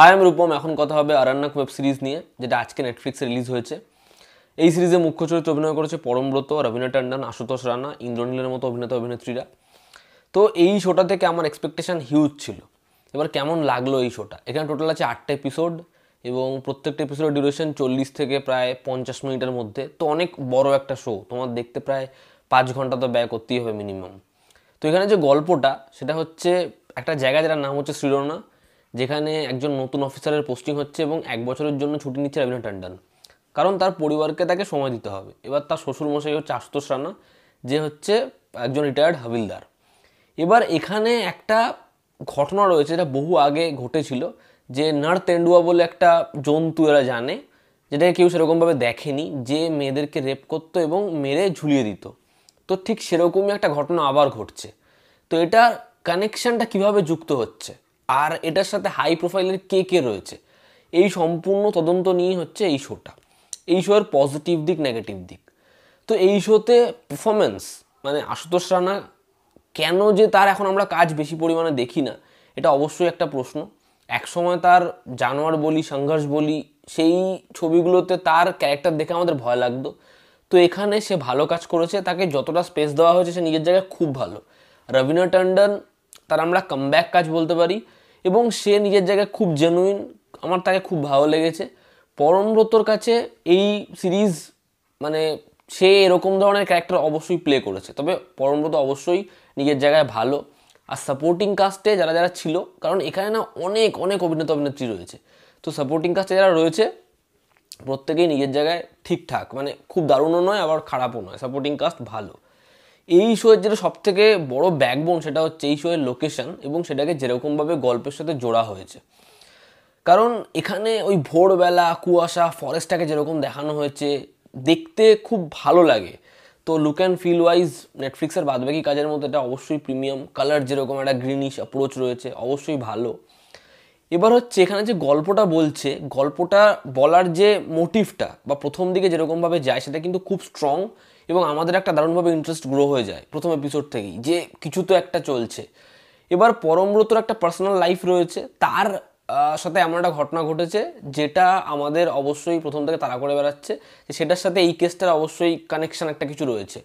high আমি রূপম এখন কথা হবে আরান্নাক ওয়েব সিরিজ নিয়ে যেটা আজকে নেটফ্লিক্সে রিলিজ হয়েছে এই সিরিজে মুখ্য চরিত্রে অভিনয় করেছে পরমব্রত রবীনা ট্যান্ডন আশুতোষ রানা ইন্দ্রনীলের মতো অভিনেতা অভিনেত্রীরা তো এই শোটা থেকে আমার এক্সপেকটেশান হিউজ ছিল এবার কেমন লাগলো এই শোটা এখানে টোটাল আছে আটটা এপিসোড এবং প্রত্যেকটা এপিসোডের ডিউরেশন চল্লিশ থেকে প্রায় পঞ্চাশ মিনিটের মধ্যে তো অনেক বড় একটা শো তোমার দেখতে প্রায় পাঁচ ঘন্টা তো ব্যয় করতেই হবে মিনিমাম তো এখানে যে গল্পটা সেটা হচ্ছে একটা জায়গা যেটার নাম হচ্ছে শ্রীরণা যেখানে একজন নতুন অফিসারের পোস্টিং হচ্ছে এবং এক বছরের জন্য ছুটি নিচ্ছে রবীন্দ্র ট্যান্ডন কারণ তার পরিবারকে তাকে সময় দিতে হবে এবার তার শ্বশুরমশাই হচ্ছে আশুতোষ রানা যে হচ্ছে একজন রিটায়ার্ড হাবিলদার এবার এখানে একটা ঘটনা রয়েছে যেটা বহু আগে ঘটেছিল যে নার তেন্ডুয়া বলে একটা জন্তু এরা জানে যেটাকে কেউ সেরকমভাবে দেখেনি যে মেয়েদেরকে রেপ করতো এবং মেরে ঝুলিয়ে দিত তো ঠিক সেরকমই একটা ঘটনা আবার ঘটছে তো এটা কানেকশানটা কিভাবে যুক্ত হচ্ছে আর এটার সাথে হাই প্রোফাইলের কে কে রয়েছে এই সম্পূর্ণ তদন্ত নিয়েই হচ্ছে এই শোটা এই শোয়ের পজিটিভ দিক নেগেটিভ দিক তো এই শোতে পারফরমেন্স মানে আশুতোষ রানা কেন যে তার এখন আমরা কাজ বেশি পরিমাণে দেখি না এটা অবশ্যই একটা প্রশ্ন একসময় তার জানোয়ার বলি সংঘর্ষ বলি সেই ছবিগুলোতে তার ক্যারেক্টার দেখে আমাদের ভয় লাগতো তো এখানে সে ভালো কাজ করেছে তাকে যতটা স্পেস দেওয়া হয়েছে সে নিজের জায়গায় খুব ভালো রবীন্দ্র টান্ডন তার আমরা কামব্যাক কাজ বলতে পারি এবং সে নিজের জায়গায় খুব জেনুইন আমার তাকে খুব ভালো লেগেছে পরমব্রতর কাছে এই সিরিজ মানে সে এরকম ধরনের ক্যারেক্টার অবশ্যই প্লে করেছে তবে পরমব্রত অবশ্যই নিজের জায়গায় ভালো আর সাপোর্টিং কাস্টে যারা যারা ছিল কারণ এখানে না অনেক অনেক অভিনেতা অভিনেত্রী রয়েছে তো সাপোর্টিং কাস্টে যারা রয়েছে প্রত্যেকেই নিজের জায়গায় ঠিকঠাক মানে খুব দারুণও নয় আবার খারাপও নয় সাপোর্টিং কাস্ট ভালো এই শোয়ের যেটা সবথেকে বড় ব্যাকবোন সেটা হচ্ছে এই শোয়ের লোকেশন এবং সেটাকে যেরকমভাবে গল্পের সাথে জোড়া হয়েছে কারণ এখানে ওই ভোরবেলা কুয়াশা ফরেস্টটাকে যেরকম দেখানো হয়েছে দেখতে খুব ভালো লাগে তো লুক অ্যান্ড ফিল ওয়াইজ নেটফ্লিক্সের বাদবাকি কাজের মধ্যে এটা অবশ্যই প্রিমিয়াম কালার যেরকম একটা গ্রিনিশ অ্যাপ্রোচ রয়েছে অবশ্যই ভালো এবার হচ্ছে এখানে যে গল্পটা বলছে গল্পটা বলার যে মোটিভটা বা প্রথম দিকে যেরকমভাবে যায় সেটা কিন্তু খুব স্ট্রং এবং আমাদের একটা দারুণভাবে ইন্টারেস্ট গ্রো হয়ে যায় প্রথম এপিসোড থেকেই যে কিছু তো একটা চলছে এবার পরমব্রতর একটা পার্সোনাল লাইফ রয়েছে তার সাথে এমন একটা ঘটনা ঘটেছে যেটা আমাদের অবশ্যই প্রথম থেকে তাড়া করে বেড়াচ্ছে যে সেটার সাথে এই কেসটার অবশ্যই কানেকশান একটা কিছু রয়েছে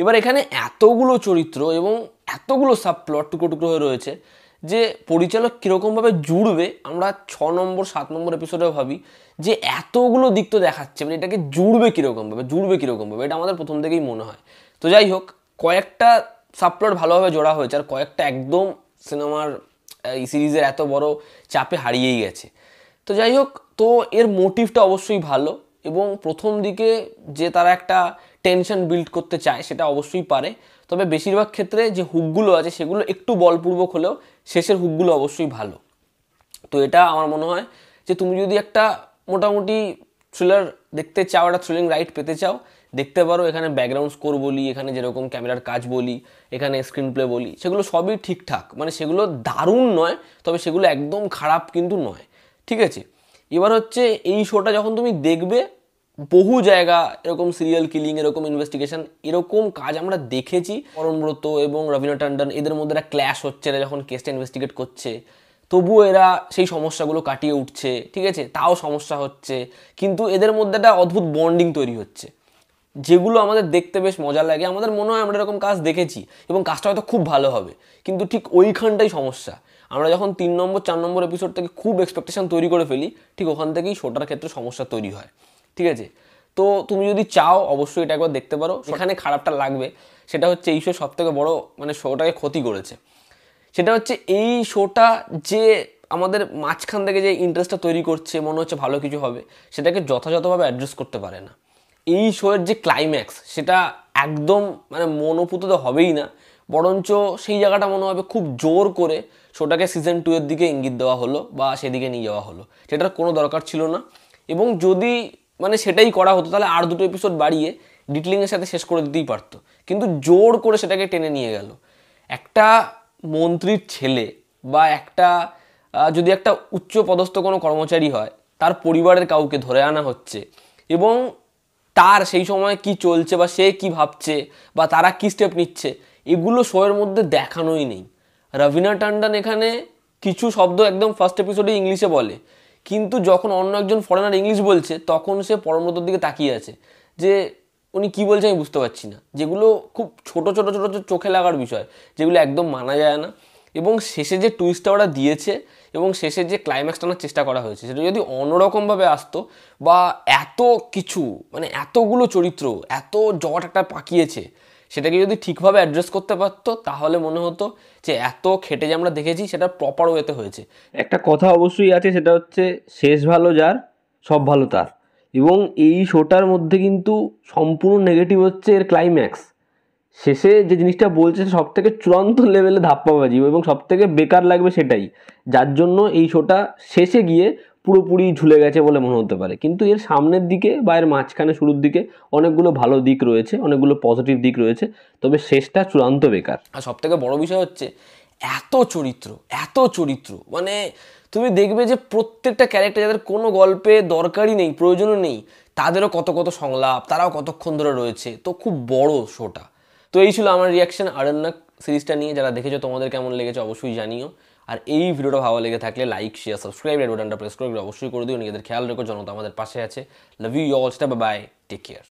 এবার এখানে এতগুলো চরিত্র এবং এতগুলো সাব প্লট টুকরো টুকরো হয়ে রয়েছে যে পরিচালক কীরকমভাবে জুড়বে আমরা ছ নম্বর সাত নম্বর এপিসোডেও ভাবি যে এতগুলো দিক তো দেখাচ্ছে মানে এটাকে জুড়বে কীরকমভাবে জুড়বে কীরকমভাবে এটা আমাদের প্রথম থেকেই মনে হয় তো যাই হোক কয়েকটা সাপ্লট ভালোভাবে জোড়া হয়েছে আর কয়েকটা একদম সিনেমার এই সিরিজের এত বড় চাপে হারিয়েই গেছে তো যাই হোক তো এর মোটিভটা অবশ্যই ভালো এবং প্রথম দিকে যে তারা একটা টেনশন বিল্ড করতে চায় সেটা অবশ্যই পারে তবে বেশিরভাগ ক্ষেত্রে যে হুকগুলো আছে সেগুলো একটু বলপূর্বক হলেও শেষের হুকগুলো অবশ্যই ভালো তো এটা আমার মনে হয় যে তুমি যদি একটা মোটামুটি থ্রিলার দেখতে চাও একটা থ্রিলিং রাইট পেতে চাও দেখতে পারো এখানে ব্যাকগ্রাউন্ড স্কোর বলি এখানে যেরকম ক্যামেরার কাজ বলি এখানে স্ক্রিন প্লে বলি সেগুলো সবই ঠিকঠাক মানে সেগুলো দারুণ নয় তবে সেগুলো একদম খারাপ কিন্তু নয় ঠিক আছে এবার হচ্ছে এই শোটা যখন তুমি দেখবে বহু জায়গা এরকম সিরিয়াল কিলিং এরকম ইনভেস্টিগেশন এরকম কাজ আমরা দেখেছি পরমব্রত এবং রবীন্দ্র টান্ডন এদের মধ্যে একটা ক্ল্যাশ হচ্ছে এরা যখন কেসটা ইনভেস্টিগেট করছে তবুও এরা সেই সমস্যাগুলো কাটিয়ে উঠছে ঠিক আছে তাও সমস্যা হচ্ছে কিন্তু এদের মধ্যে একটা অদ্ভুত বন্ডিং তৈরি হচ্ছে যেগুলো আমাদের দেখতে বেশ মজা লাগে আমাদের মনে হয় আমরা এরকম কাজ দেখেছি এবং কাজটা হয়তো খুব ভালো হবে কিন্তু ঠিক ওইখানটাই সমস্যা আমরা যখন তিন নম্বর চার নম্বর এপিসোড থেকে খুব এক্সপেকটেশন তৈরি করে ফেলি ঠিক ওখান থেকেই শোটার ক্ষেত্রে সমস্যা তৈরি হয় ঠিক আছে তো তুমি যদি চাও অবশ্যই এটা একবার দেখতে পারো সেখানে খারাপটা লাগবে সেটা হচ্ছে এই শো সব থেকে বড়ো মানে শোটাকে ক্ষতি করেছে সেটা হচ্ছে এই শোটা যে আমাদের মাঝখান থেকে যে ইন্টারেস্টটা তৈরি করছে মনে হচ্ছে ভালো কিছু হবে সেটাকে যথাযথভাবে অ্যাড্রেস করতে পারে না এই শোয়ের যে ক্লাইম্যাক্স সেটা একদম মানে মনোপুত তো হবেই না বরঞ্চ সেই জায়গাটা মনে হবে খুব জোর করে শোটাকে সিজন টু এর দিকে ইঙ্গিত দেওয়া হলো বা সেদিকে নিয়ে যাওয়া হলো সেটার কোনো দরকার ছিল না এবং যদি মানে সেটাই করা হতো তাহলে আর দুটো এপিসোড বাড়িয়ে ডিটেলিংয়ের সাথে শেষ করে দিতেই পারতো কিন্তু জোর করে সেটাকে টেনে নিয়ে গেল একটা মন্ত্রীর ছেলে বা একটা যদি একটা উচ্চ পদস্থ কোনো কর্মচারী হয় তার পরিবারের কাউকে ধরে আনা হচ্ছে এবং তার সেই সময় কি চলছে বা সে কি ভাবছে বা তারা কি স্টেপ নিচ্ছে এগুলো শোয়ের মধ্যে দেখানোই নেই রবিনা টান্ডন এখানে কিছু শব্দ একদম ফার্স্ট এপিসোডে ইংলিশে বলে কিন্তু যখন অন্য একজন ফরেনার ইংলিশ বলছে তখন সে পরমতর দিকে তাকিয়ে আছে যে উনি কী বলছে আমি বুঝতে পারছি না যেগুলো খুব ছোটো ছোটো ছোটো চোখে লাগার বিষয় যেগুলো একদম মানা যায় না এবং শেষে যে টুইস্টটা ওরা দিয়েছে এবং শেষে যে ক্লাইম্যাক্সটা আনার চেষ্টা করা হয়েছে সেটা যদি অন্যরকমভাবে আসতো বা এত কিছু মানে এতগুলো চরিত্র এত জট একটা পাকিয়েছে সেটাকে যদি ঠিকভাবে অ্যাড্রেস করতে পারতো তাহলে মনে হতো যে এত খেটে যে আমরা দেখেছি সেটা প্রপার ওয়েতে হয়েছে একটা কথা অবশ্যই আছে সেটা হচ্ছে শেষ ভালো যার সব ভালো তার এবং এই শোটার মধ্যে কিন্তু সম্পূর্ণ নেগেটিভ হচ্ছে এর ক্লাইম্যাক্স শেষে যে জিনিসটা বলছে সব থেকে চূড়ান্ত লেভেলে ধাপ্পাবাজি এবং সব থেকে বেকার লাগবে সেটাই যার জন্য এই শোটা শেষে গিয়ে পুরোপুরি ঝুলে গেছে বলে মনে হতে পারে কিন্তু এর সামনের দিকে বা এর মাঝখানে শুরুর দিকে অনেকগুলো ভালো দিক রয়েছে অনেকগুলো পজিটিভ দিক রয়েছে তবে শেষটা চূড়ান্ত বেকার আর সব থেকে বড় বিষয় হচ্ছে এত চরিত্র এত চরিত্র মানে তুমি দেখবে যে প্রত্যেকটা ক্যারেক্টার যাদের কোনো গল্পে দরকারই নেই প্রয়োজনও নেই তাদেরও কত কত সংলাপ তারাও কতক্ষণ ধরে রয়েছে তো খুব বড় শোটা তো এই ছিল আমার রিয়াকশন আরণ্যক সিরিজটা নিয়ে যারা দেখেছো তোমাদের কেমন লেগেছে অবশ্যই জানিও আর এই ভিডিওটা ভালো লেগে থাকলে লাইক শেয়ার সাবস্ক্রাইব রেড বাটনটা প্রেস করে অবশ্যই করে দিও নিজেদের খেয়াল রেখো জনতা আমাদের পাশে আছে love you all step bye take care